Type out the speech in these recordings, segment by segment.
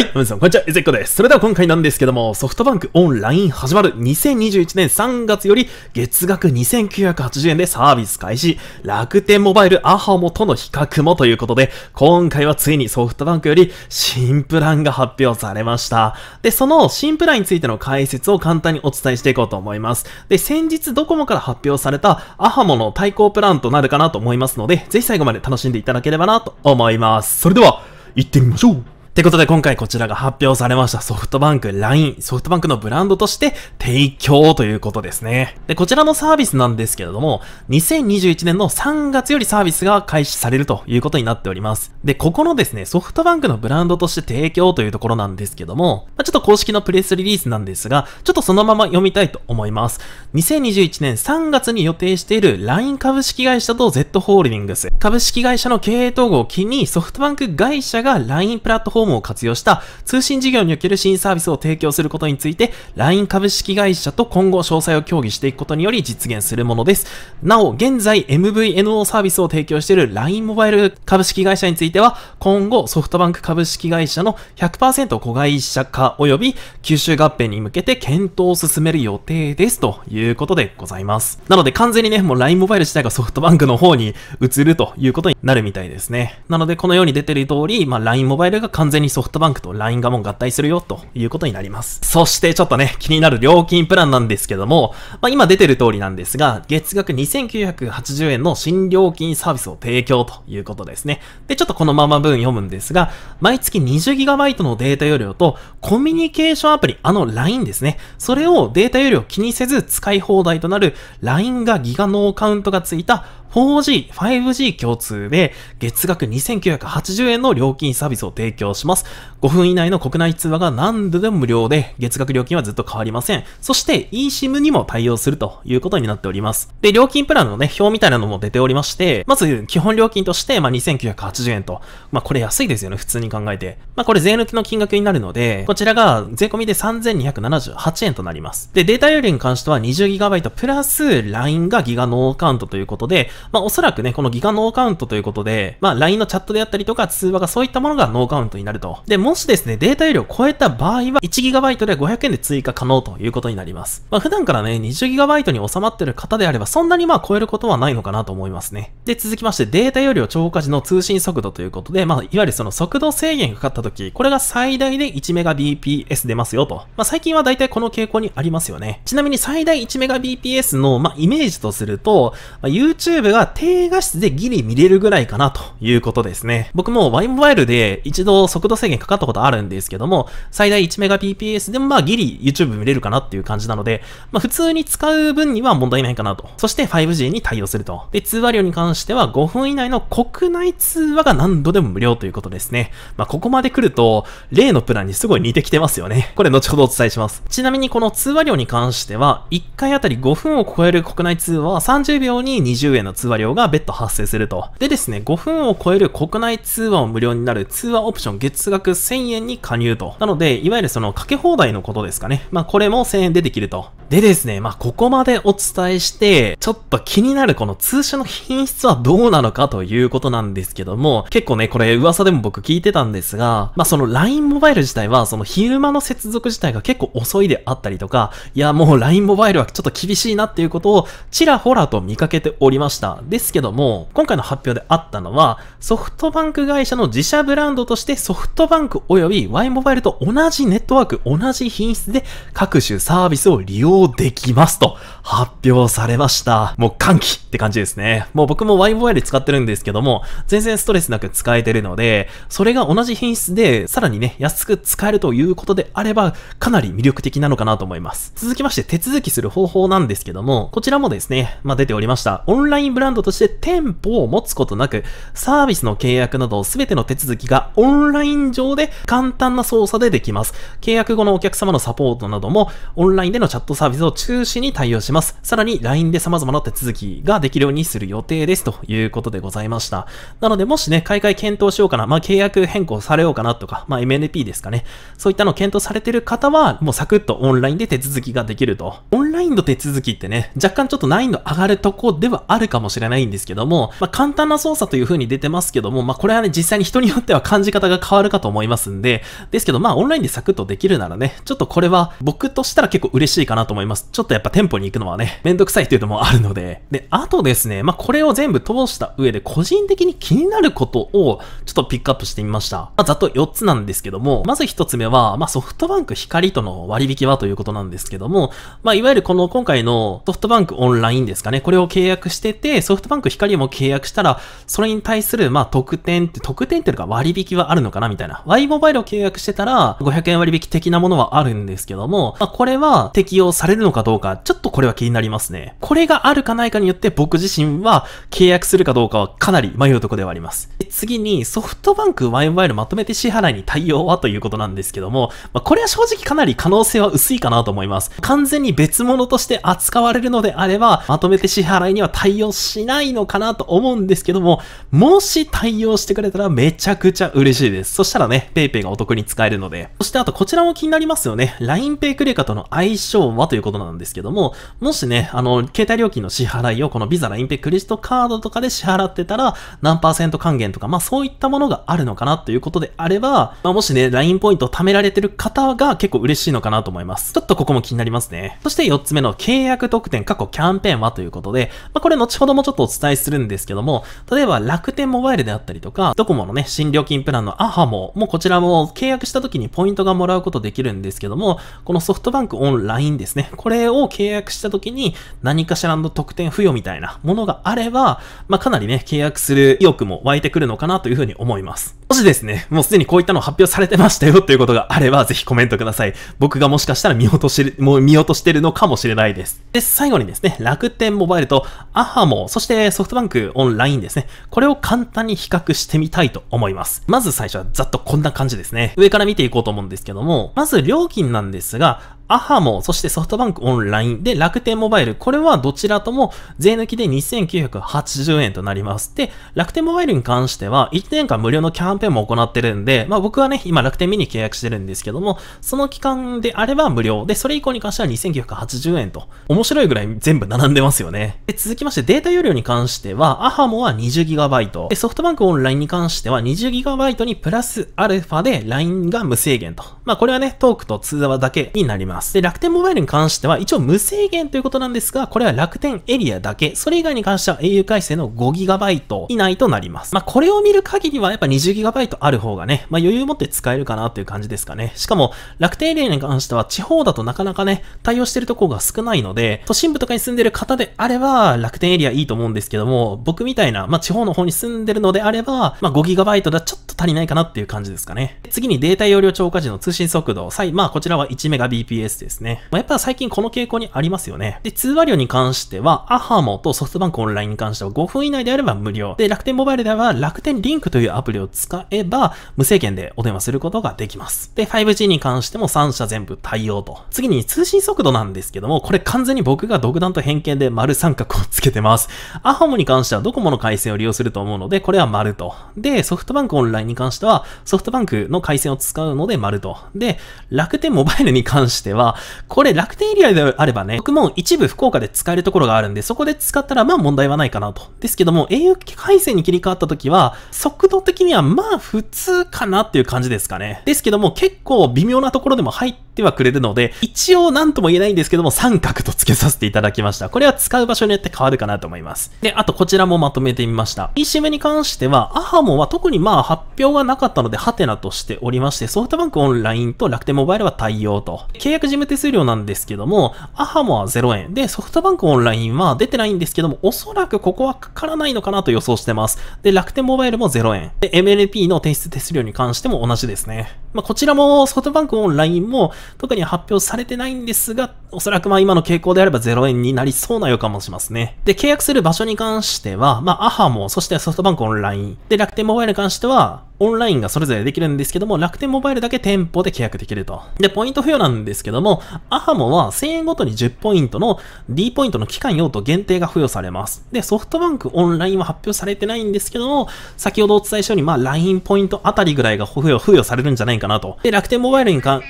はい、皆さん、こんにちは、エゼッコです。それでは今回なんですけども、ソフトバンクオンライン始まる2021年3月より月額2980円でサービス開始、楽天モバイルアハモとの比較もということで、今回はついにソフトバンクより新プランが発表されました。で、その新プランについての解説を簡単にお伝えしていこうと思います。で、先日ドコモから発表されたアハモの対抗プランとなるかなと思いますので、ぜひ最後まで楽しんでいただければなと思います。それでは、行ってみましょうってことで今回こちらが発表されましたソフトバンク LINE、ソフトバンクのブランドとして提供ということですね。で、こちらのサービスなんですけれども、2021年の3月よりサービスが開始されるということになっております。で、ここのですね、ソフトバンクのブランドとして提供というところなんですけども、まあ、ちょっと公式のプレスリリースなんですが、ちょっとそのまま読みたいと思います。2021年3月に予定している LINE 株式会社と Z ホールディングス、株式会社の経営統合を機にソフトバンク会社が LINE プラットフォームフォームを活用した通信事業における新サービスを提供することについて、LINE 株式会社と今後詳細を協議していくことにより実現するものです。なお、現在 MVNO サービスを提供している LINE モバイル株式会社については、今後ソフトバンク株式会社の100%子会社化及び吸収合併に向けて検討を進める予定ですということでございます。なので完全にね、もう LINE モバイル自体がソフトバンクの方に移るということになるみたいですね。なのでこのように出てる通り、まあ LINE モバイルが完完全にソフトバンクと LINE がもう合体するよということになります。そしてちょっとね、気になる料金プランなんですけども、まあ、今出てる通りなんですが、月額2980円の新料金サービスを提供ということですね。で、ちょっとこのまま文読むんですが、毎月 20GB のデータ容量と、コミュニケーションアプリ、あの LINE ですね。それをデータ容量気にせず使い放題となる LINE がギガノーカウントがついた 4G、5G 共通で月額2980円の料金サービスを提供します。5分以内の国内通話が何度でも無料で月額料金はずっと変わりません。そして eSIM にも対応するということになっております。で、料金プランのね、表みたいなのも出ておりまして、まず基本料金として、まあ、2980円と。まあ、これ安いですよね、普通に考えて。まあ、これ税抜きの金額になるので、こちらが税込みで3278円となります。で、データ容量に関しては 20GB プラス LINE がギガノーカウントということで、まあ、おそらくね、このギガノーカウントということで、まあ、LINE のチャットであったりとか、通話がそういったものがノーカウントになると。で、もしですね、データ容量を超えた場合は、1GB で500円で追加可能ということになります。まあ、普段からね、20GB に収まってる方であれば、そんなにまあ、超えることはないのかなと思いますね。で、続きまして、データ容量超過時の通信速度ということで、まあ、いわゆるその速度制限がかかった時、これが最大で 1Mbps 出ますよと。まあ、最近は大体この傾向にありますよね。ちなみに最大 1Mbps の、まあ、イメージとすると、まあ、YouTube ルが低画質でギリ見れるぐらいかなということですね。僕も Y モバイルで一度速度制限かかったことあるんですけども、最大 1Mbps でもまあギリ YouTube 見れるかなっていう感じなので、まあ普通に使う分には問題ないかなと。そして 5G に対応すると。で、通話料に関しては5分以内の国内通話が何度でも無料ということですね。まあここまで来ると、例のプランにすごい似てきてますよね。これ後ほどお伝えします。ちなみにこの通話料に関しては、1回あたり5分を超える国内通話は30秒に20円の通話料が別途発生すると。でですね、5分を超える国内通話を無料になる通話オプション月額1000円に加入と。なので、いわゆるそのかけ放題のことですかね。まあこれも1000円でできると。でですね、まあここまでお伝えして、ちょっと気になるこの通社の品質はどうなのかということなんですけども、結構ね、これ噂でも僕聞いてたんですが、まあその LINE モバイル自体はその昼間の接続自体が結構遅いであったりとか、いやもう LINE モバイルはちょっと厳しいなっていうことをちらほらと見かけておりました。ですけども、今回の発表であったのは、ソフトバンク会社の自社ブランドとしてソフトバンク及び Y モバイルと同じネットワーク、同じ品質で各種サービスを利用できますと。発表されました。もう歓喜って感じですね。もう僕も YVY で使ってるんですけども、全然ストレスなく使えてるので、それが同じ品質で、さらにね、安く使えるということであれば、かなり魅力的なのかなと思います。続きまして、手続きする方法なんですけども、こちらもですね、まあ、出ておりました。オンラインブランドとして店舗を持つことなく、サービスの契約など全ての手続きがオンライン上で簡単な操作でできます。契約後のお客様のサポートなども、オンラインでのチャットサービスを中心に対応しします。さらに LINE で様々な手続きができるようにする予定ですということでございました。なのでもしね、買い替え検討しようかな、まあ契約変更されようかなとか、まあ MNP ですかね。そういったのを検討されてる方は、もうサクッとオンラインで手続きができると。オンラインの手続きってね、若干ちょっと難易度上がるとこではあるかもしれないんですけども、まあ簡単な操作という風に出てますけども、まあこれはね、実際に人によっては感じ方が変わるかと思いますんで、ですけどまあオンラインでサクッとできるならね、ちょっとこれは僕としたら結構嬉しいかなと思います。ちょっとやっぱ店舗に行くのはね、めんどくさいっていうのもあるので。で、あとですね、まあ、これを全部通した上で、個人的に気になることを、ちょっとピックアップしてみました。まあ、ざっと4つなんですけども、まず1つ目は、まあ、ソフトバンク光との割引はということなんですけども、まあ、いわゆるこの今回のソフトバンクオンラインですかね、これを契約してて、ソフトバンク光も契約したら、それに対する、ま特典って、特典っていうか割引はあるのかなみたいな。Y モバイルを契約してたら、500円割引的なものはあるんですけども、まあ、これは適用されるのかどうか、ちょっとこれはは気になりますね。これがあるかないかによって僕自身は契約するかどうかはかなり迷うとこではあります。次にソフトバンク y m モバイルまとめて支払いに対応はということなんですけども、まあ、これは正直かなり可能性は薄いかなと思います。完全に別物として扱われるのであれば、まとめて支払いには対応しないのかなと思うんですけども、もし対応してくれたらめちゃくちゃ嬉しいです。そしたらね、PayPay がお得に使えるので。そしてあとこちらも気になりますよね。LINEPay クレカとの相性はということなんですけども、もしね、あの、携帯料金の支払いをこのビザラインペクリストカードとかで支払ってたら何パーセント還元とか、まあそういったものがあるのかなということであれば、まあ、もしね、LINE ポイントを貯められてる方が結構嬉しいのかなと思います。ちょっとここも気になりますね。そして4つ目の契約特典過去キャンペーンはということで、まあこれ後ほどもちょっとお伝えするんですけども、例えば楽天モバイルであったりとか、ドコモのね、新料金プランのアハモ、もうこちらも契約した時にポイントがもらうことできるんですけども、このソフトバンクオンラインですね。これを契約したした時に何かしらの特典付与みたいなものがあれば、まあ、かなりね、契約する意欲も湧いてくるのかなというふうに思います。もしですね、もうすでにこういったの発表されてましたよということがあれば、ぜひコメントください。僕がもしかしたら見落とし、もう見落としてるのかもしれないです。で、最後にですね、楽天モバイルとアハモ、そしてソフトバンクオンラインですね、これを簡単に比較してみたいと思います。まず最初はざっとこんな感じですね。上から見ていこうと思うんですけども、まず料金なんですが、アハモ、そしてソフトバンクオンラインで楽天モバイル、これはどちらとも税抜きで2980円となります。で、楽天モバイルに関しては1年間無料のキャンペーンも行ってるんで、まあ僕はね、今楽天見に契約してるんですけども、その期間であれば無料。で、それ以降に関しては2980円と、面白いぐらい全部並んでますよね。で、続きましてデータ容量に関しては、アハモは 20GB。で、ソフトバンクオンラインに関しては 20GB にプラスアルファで LINE が無制限と。まあこれはね、トークと通話だけになります。ます。で、楽天モバイルに関しては、一応無制限ということなんですが、これは楽天エリアだけ、それ以外に関しては au 回線の 5GB 以内となります。まあ、これを見る限りはやっぱ 20GB ある方がね、まあ、余裕持って使えるかなという感じですかね。しかも、楽天エリアに関しては地方だとなかなかね、対応してるとこが少ないので、都心部とかに住んでる方であれば、楽天エリアいいと思うんですけども、僕みたいな、まあ、地方の方に住んでるのであれば、まあ、5GB だちょっと足りないかなっていう感じですかね。次にデータ容量超過時の通信速度。際、まあ、こちらは 1Mbps ですね。まあ、やっぱ最近この傾向にありますよね。で、通話料に関しては、アハモとソフトバンクオンラインに関しては5分以内であれば無料。で、楽天モバイルでは楽天リンクというアプリを使えば、無制限でお電話することができます。で、5G に関しても3社全部対応と。次に通信速度なんですけども、これ完全に僕が独断と偏見で丸三角をつけてます。アハモに関してはドコモの回線を利用すると思うので、これは丸と。で、ソフトバンクオンラインに関しては、ソフトバンクの回線を使うので丸と。で、楽天モバイルに関してしては、これ楽天エリアであればね、僕も一部福岡で使えるところがあるんで、そこで使ったらまあ問題はないかなと。ですけども、au 回線に切り替わった時は、速度的にはまあ普通かなっていう感じですかね。ですけども、結構微妙なところでも入ってはくれるので、一応何とも言えないんですけども、三角と付けさせていただきました。これは使う場所によって変わるかなと思います。で、あとこちらもまとめてみました。ECM に関しては、アハモは特にまあ発表がなかったので、ハテナとしておりまして、ソフトバンクオンラインと楽天モバイルは対応と。契約事務手数料なんですけども、アハモは0円。で、ソフトバンクオンラインは出てないんですけども、おそらくここはかからないのかなと予想してます。で、楽天モバイルも0円。で、MLP の提出手数料に関しても同じですね。まあ、こちらもソフトバンクオンラインも特に発表されてないんですが、おそらくまあ今の傾向であれば0円になりそうな予感もしますね。で、契約する場所に関しては、まあ、アハも、そしてソフトバンクオンライン。で、楽天モバイルに関しては、オンラインがそれぞれできるんですけども、楽天モバイルだけ店舗で契約できると。で、ポイント付与なんですけども、アハモは1000円ごとに10ポイントの D ポイントの期間用途限定が付与されます。で、ソフトバンクオンラインは発表されてないんですけども、先ほどお伝えしたように、まあ、LINE ポイントあたりぐらいが付与付与されるんじゃないかなと。で、楽天モバイルに関、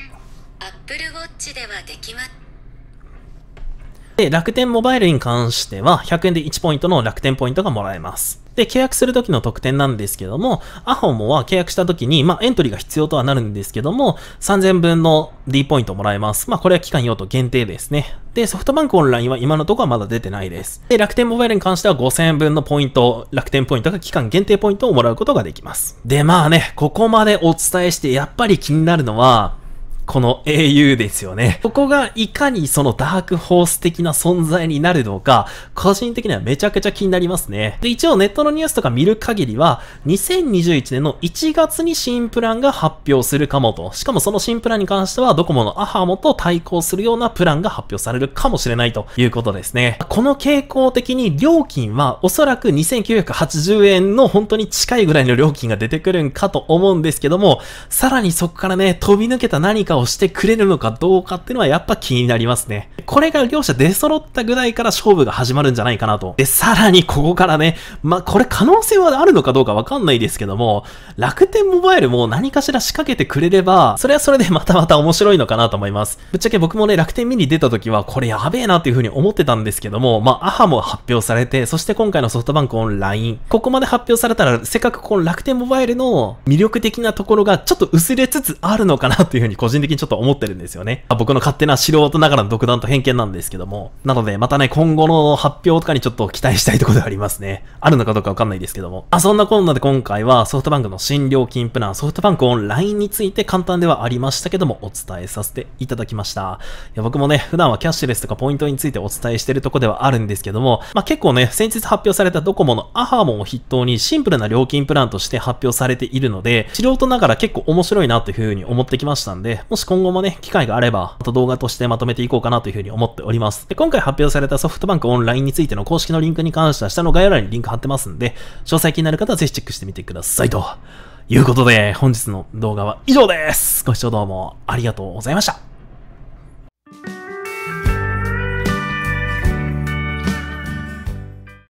で楽天モバイルに関しては、100円で1ポイントの楽天ポイントがもらえます。で、契約するときの特典なんですけども、アホモは契約したときに、まあ、エントリーが必要とはなるんですけども、3000分の D ポイントもらえます。まあ、これは期間用途限定ですね。で、ソフトバンクオンラインは今のところはまだ出てないです。で、楽天モバイルに関しては5000円分のポイント、楽天ポイントが期間限定ポイントをもらうことができます。で、まあね、ここまでお伝えして、やっぱり気になるのは、この英雄ですよね。ここがいかにそのダークホース的な存在になるのか、個人的にはめちゃくちゃ気になりますね。で、一応ネットのニュースとか見る限りは、2021年の1月に新プランが発表するかもと。しかもその新プランに関しては、ドコモのアハモと対抗するようなプランが発表されるかもしれないということですね。この傾向的に料金はおそらく2980円の本当に近いぐらいの料金が出てくるんかと思うんですけども、さらにそこからね、飛び抜けた何かををしてくれるのかどうかっていうのはやっぱ気になりますね。これが両者出揃ったぐらいから勝負が始まるんじゃないかなと。で、さらにここからね、まあ、これ可能性はあるのかどうかわかんないですけども、楽天モバイルも何かしら仕掛けてくれれば、それはそれでまたまた面白いのかなと思います。ぶっちゃけ僕もね、楽天見に出た時は、これやべえなっていう風に思ってたんですけども、まあ、アハも発表されて、そして今回のソフトバンクオンライン。ここまで発表されたら、せっかくこの楽天モバイルの魅力的なところがちょっと薄れつつあるのかなという風に個人人的にちょっと思ってるんですよね。僕の勝手な素人ながらの独断と偏見なんですけども。なので、またね、今後の発表とかにちょっと期待したいところでありますね。あるのかどうかわかんないですけども。あ、そんなこんなで今回はソフトバンクの新料金プラン、ソフトバンクオンラインについて簡単ではありましたけども、お伝えさせていただきました。いや、僕もね、普段はキャッシュレスとかポイントについてお伝えしてるとこではあるんですけども、まあ、結構ね、先日発表されたドコモのアハモンを筆頭にシンプルな料金プランとして発表されているので、素人ながら結構面白いなというふうに思ってきましたんで、もし今後もね、機会があれば、また動画としてまとめていこうかなというふうに思っております。で、今回発表されたソフトバンクオンラインについての公式のリンクに関しては下の概要欄にリンク貼ってますんで、詳細気になる方はぜひチェックしてみてくださいと。いうことで、本日の動画は以上です。ご視聴どうもありがとうございました。